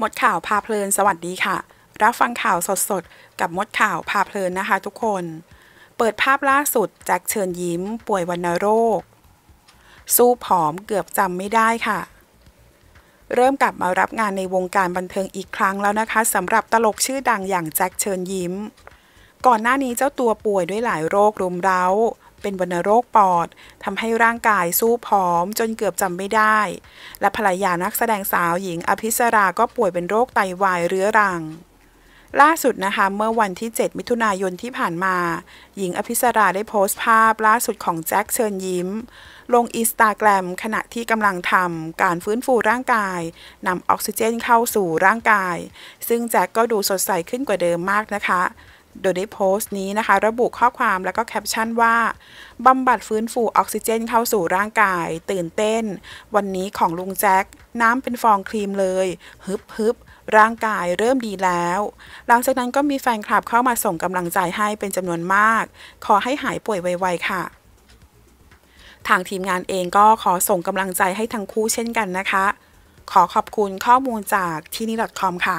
มดข่าวพาเพลินสวัสดีค่ะ รับฟังข่าวสด ๆ กับมดข่าวพาเพลินนะคะทุกคน เปิดภาพล่าสุดแจ็คเชิญยิ้มป่วยวัณโรค สู้ผอมเกือบจำไม่ได้ค่ะ เริ่มกลับมารับงานในวงการบันเทิงอีกครั้งแล้วนะคะสำหรับตลกชื่อดังอย่างแจ็คเชิญยิ้ม ก่อนหน้านี้เจ้าตัวป่วยด้วยหลายโรครุมเร้าเป็นวัณโรคปอดทำให้ร่างกายสู้ผอม จนเกือบจำไม่ได้ และภรรยานักแสดงสาวหญิงอภิสราก็ป่วยเป็นโรคไตาวายเรื้อรัง ล่าสุดนะคะเมื่อวันที่ 7 มิถุนายนที่ผ่านมา หญิงอภิสราได้โพสต์ภาพล่าสุดของแจ็คเชิญยิ้ม ลงอินสตาแกรมขณะที่กำลังทำการฟื้นฟูร่างกายนำออกซิเจนเข้าสู่ร่างกาย ซึ่งแจ็คก็ดูสดใสขึ้นกว่าเดิมมากนะคะโดยได้โพสต์นี้นะคะ ระบุข้อความและก็แคปชั่นว่า บำบัดฟื้นฟู ออกซิเจนเข้าสู่ร่างกายตื่นเต้น วันนี้ของลุงแจ็คน้ำเป็นฟองครีมเลยฮึบฮึบร่างกายเริ่มดีแล้ว หลังจากนั้นก็มีแฟนคลับเข้ามาส่งกำลังใจให้เป็นจำนวนมาก ขอให้หายป่วยไวๆค่ะ ทางทีมงานเองก็ขอส่งกำลังใจให้ทั้งคู่เช่นกันนะคะขอขอบคุณข้อมูลจากที่นี่ .com ค่ะ